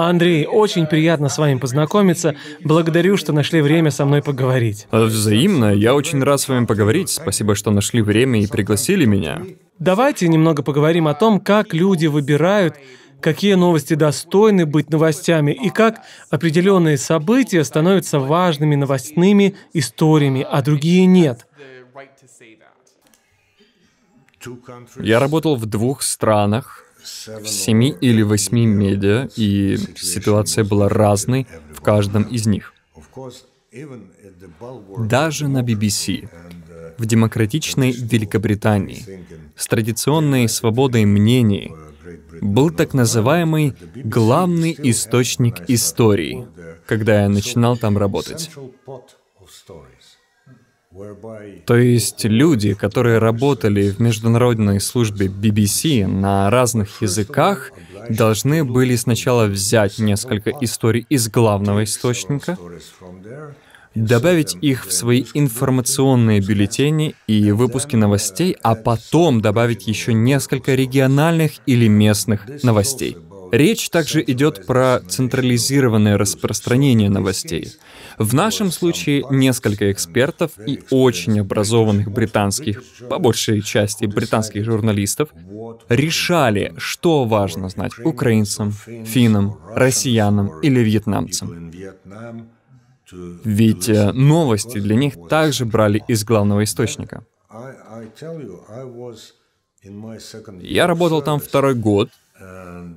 А, Андрей, очень приятно с вами познакомиться. Благодарю, что нашли время со мной поговорить. Э, взаимно. Я очень рад с вами поговорить. Спасибо, что нашли время и пригласили меня. Давайте немного поговорим о том, как люди выбирают, какие новости достойны быть новостями и как определенные события становятся важными новостными историями, а другие нет. Я работал в двух странах, семи или восьми медиа, и ситуация была разной в каждом из них. Даже на BBC, в демократичной Великобритании, с традиционной свободой мнений, был так называемый главный источник истории, когда я начинал там работать. То есть люди, которые работали в международной службе BBC на разных языках, должны были сначала взять несколько историй из главного источника, добавить их в свои информационные бюллетени и выпуски новостей, а потом добавить еще несколько региональных или местных новостей. Речь также идет про централизированное распространение новостей. В нашем случае несколько экспертов и очень образованных британских, по большей части британских журналистов, решали, что важно знать украинцам, финнам, россиянам или вьетнамцам. Ведь э, новости для них также брали из главного источника. Я работал там второй год, Um,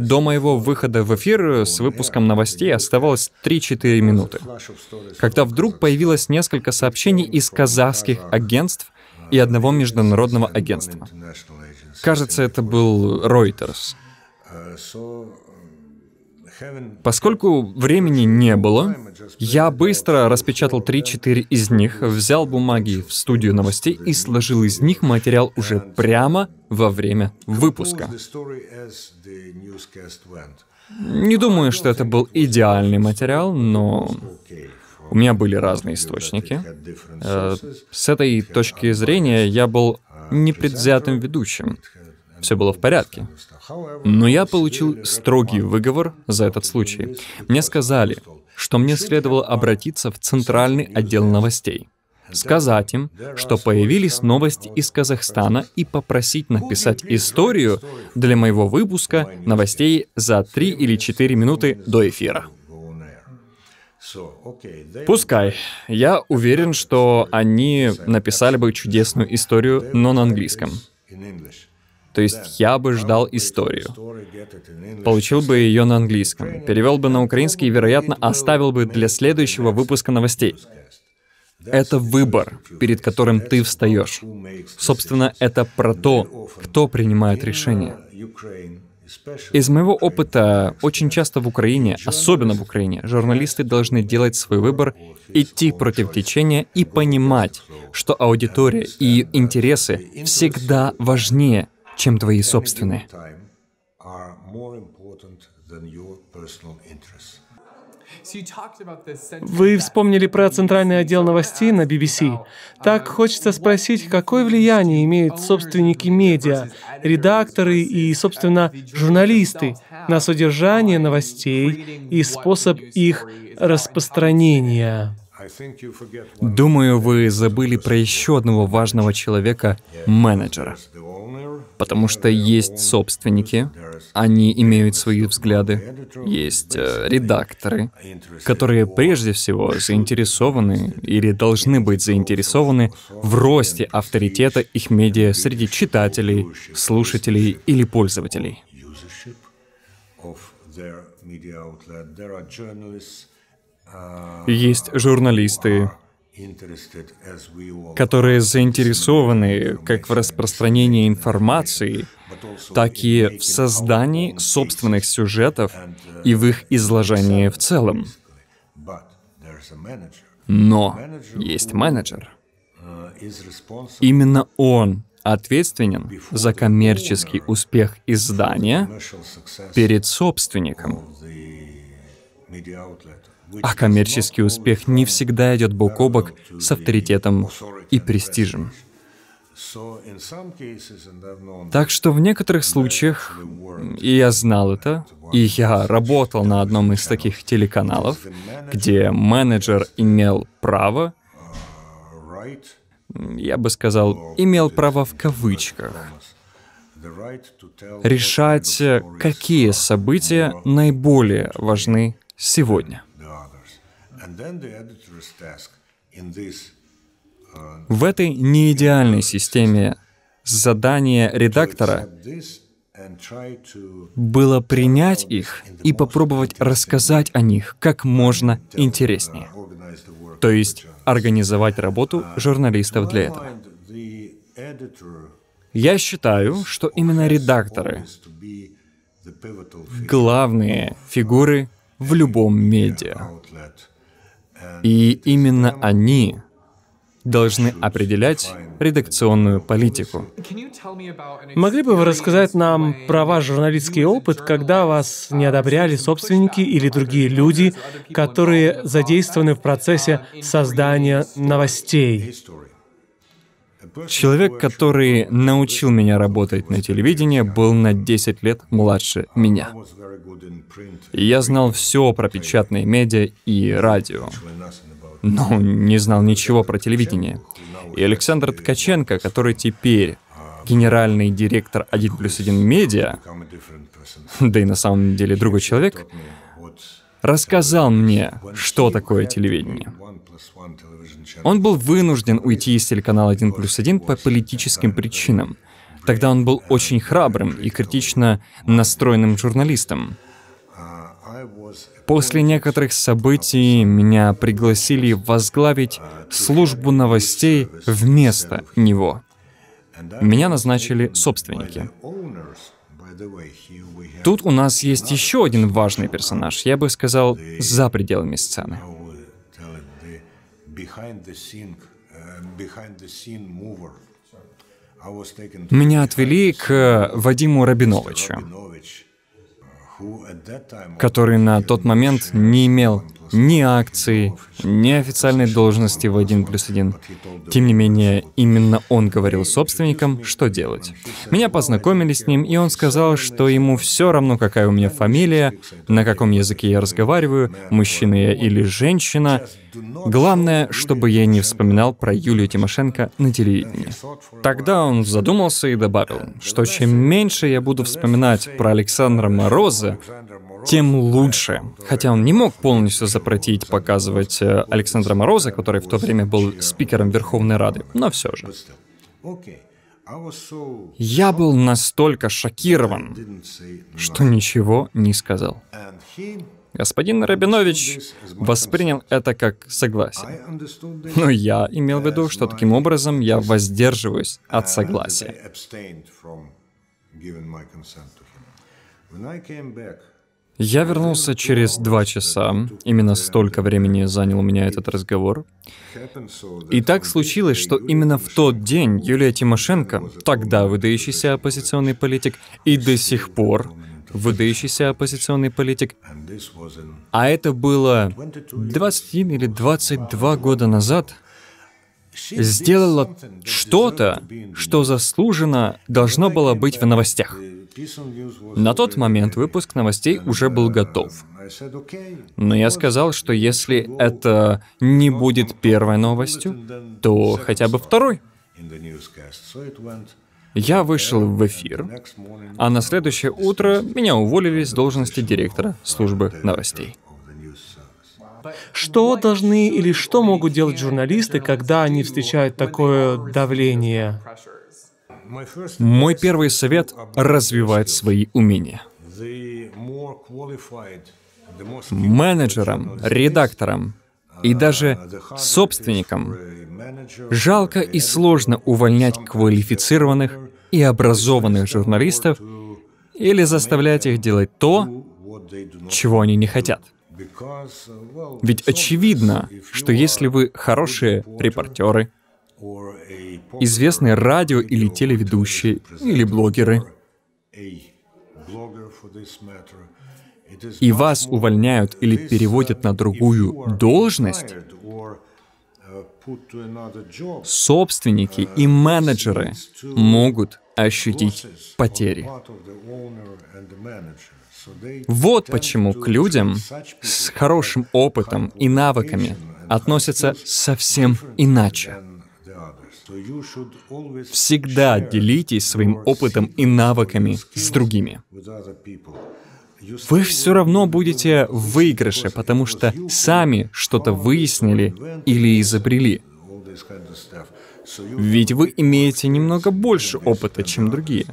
До моего выхода в эфир э, с выпуском новостей оставалось 3-4 минуты, когда вдруг появилось несколько сообщений из казахских агентств и одного международного агентства. Кажется, это был Reuters. Uh, Поскольку времени не было, я быстро распечатал 3-4 из них, взял бумаги в студию новостей и сложил из них материал уже прямо во время выпуска. Не думаю, что это был идеальный материал, но у меня были разные источники. Э, с этой точки зрения я был непредвзятым ведущим все было в порядке. Но я получил строгий выговор за этот случай. Мне сказали, что мне следовало обратиться в Центральный отдел новостей, сказать им, что появились новости из Казахстана и попросить написать историю для моего выпуска новостей за 3 или 4 минуты до эфира. Пускай. Я уверен, что они написали бы чудесную историю, но на английском. То есть я бы ждал историю. Получил бы ее на английском, перевел бы на украинский и, вероятно, оставил бы для следующего выпуска новостей. Это выбор, перед которым ты встаешь. Собственно, это про то, кто принимает uh, решение. Из моего опыта, очень часто в Украине, особенно в Украине, журналисты должны делать свой выбор, идти против течения и понимать, что аудитория и ее интересы всегда важнее, чем твои собственные. Вы вспомнили про центральный отдел новостей на BBC. Так хочется спросить, какое влияние имеют собственники медиа, редакторы и, собственно, журналисты на содержание новостей и способ их распространения? Думаю, вы забыли про еще одного важного человека — менеджера потому что есть собственники, они имеют свои взгляды, есть э, редакторы, которые прежде всего заинтересованы или должны быть заинтересованы в росте авторитета их медиа среди читателей, слушателей или пользователей. Есть журналисты, которые заинтересованы как в распространении информации, так и в создании uh, собственных сюжетов uh, и в их изложении в целом. Но есть менеджер. Uh, Именно он ответственен за коммерческий успех издания перед собственником. А коммерческий успех не всегда идет бок о бок с авторитетом и престижем. Так что в некоторых случаях, и я знал это, и я работал на одном из таких телеканалов, где менеджер имел право, я бы сказал, имел право в кавычках, решать, какие события наиболее важны сегодня. Uh, в этой неидеальной системе задание редактора было принять их и попробовать рассказать о них как можно uh, интереснее. То есть организовать работу uh, журналистов для этого. Я считаю, что именно редакторы — главные фигуры в любом медиа. И именно они должны определять редакционную политику. Могли бы вы рассказать нам про ваш журналистский опыт, когда вас не одобряли собственники или другие люди, которые задействованы в процессе создания новостей? Человек, который научил меня работать на телевидении, был на 10 лет младше меня. я знал все про печатные медиа и радио, но не знал ничего про телевидение. И Александр Ткаченко, который теперь генеральный директор 1 плюс 1 медиа, да и на самом деле другой человек, рассказал мне, что такое телевидение. Он был вынужден уйти из телеканала 1 плюс 1 по политическим причинам. Тогда он был очень храбрым и критично настроенным журналистом. После некоторых событий меня пригласили возглавить службу новостей вместо него. Меня назначили собственники. Тут у нас есть еще один важный персонаж, я бы сказал, за пределами сцены. Uh, Меня отвели к Вадиму Рабиновичу, uh, который на тот момент не имел ни акции, ни официальной должности в 1 плюс 1. Тем не менее, именно он говорил собственникам, что делать. Меня познакомили с ним, и он сказал, что ему все равно, какая у меня фамилия, на каком языке я разговариваю, мужчина я или женщина. Главное, чтобы я не вспоминал про Юлию Тимошенко на телевидении. Тогда он задумался и добавил, что чем меньше я буду вспоминать про Александра Мороза, тем лучше. Хотя он не мог полностью запретить показывать э, Александра Мороза, который в то время был спикером Верховной Рады, но все же. Я был настолько шокирован, что ничего не сказал. Господин Рабинович воспринял это как согласие. Но я имел в виду, что таким образом я воздерживаюсь от согласия. Я вернулся через два часа. Именно столько времени занял у меня этот разговор. И так случилось, что именно в тот день Юлия Тимошенко, тогда выдающийся оппозиционный политик, и до сих пор выдающийся оппозиционный политик, а это было 21 или 22 года назад, сделала что-то, что заслуженно должно было быть в новостях. На тот момент выпуск новостей уже был э, готов. Но я сказал, что если это не будет первой новостью, то хотя бы второй. Я вышел в эфир, а на следующее утро меня уволили с должности директора службы новостей. Что должны или что могут делать журналисты, когда они встречают такое давление? Мой первый совет — развивать свои умения. Менеджерам, редакторам и даже собственникам жалко и сложно увольнять квалифицированных и образованных журналистов или заставлять их делать то, чего они не хотят. Ведь очевидно, что если вы хорошие репортеры известные радио или телеведущие, или блогеры. И вас увольняют или переводят на другую должность, собственники и менеджеры могут ощутить потери. Вот почему к людям с хорошим опытом и навыками относятся совсем иначе. Всегда делитесь своим опытом и навыками с другими. Вы все равно будете в выигрыше, потому что сами что-то выяснили или изобрели. Ведь вы имеете немного больше опыта, чем другие.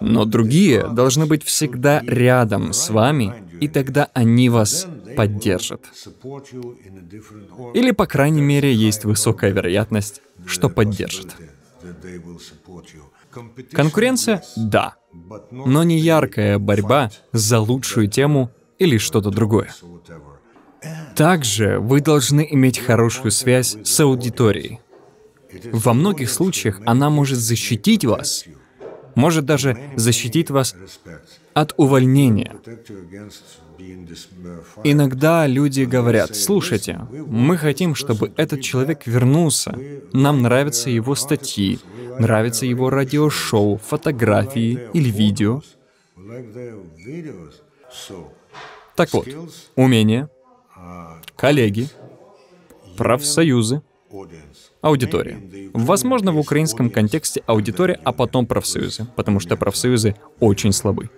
Но другие должны быть всегда рядом с вами и тогда они вас поддержат. Или, по крайней мере, есть высокая вероятность, что поддержат. Конкуренция — да, но не яркая борьба за лучшую тему или что-то другое. Также вы должны иметь хорошую связь с аудиторией. Во многих случаях она может защитить вас, может даже защитить вас от увольнения. Иногда люди говорят, слушайте, мы хотим, чтобы этот человек вернулся, нам нравятся его статьи, нравится его радиошоу, фотографии или видео. Так вот, умения, коллеги, профсоюзы, Аудитория. Возможно, в украинском контексте аудитория, а потом профсоюзы, потому что профсоюзы очень слабы.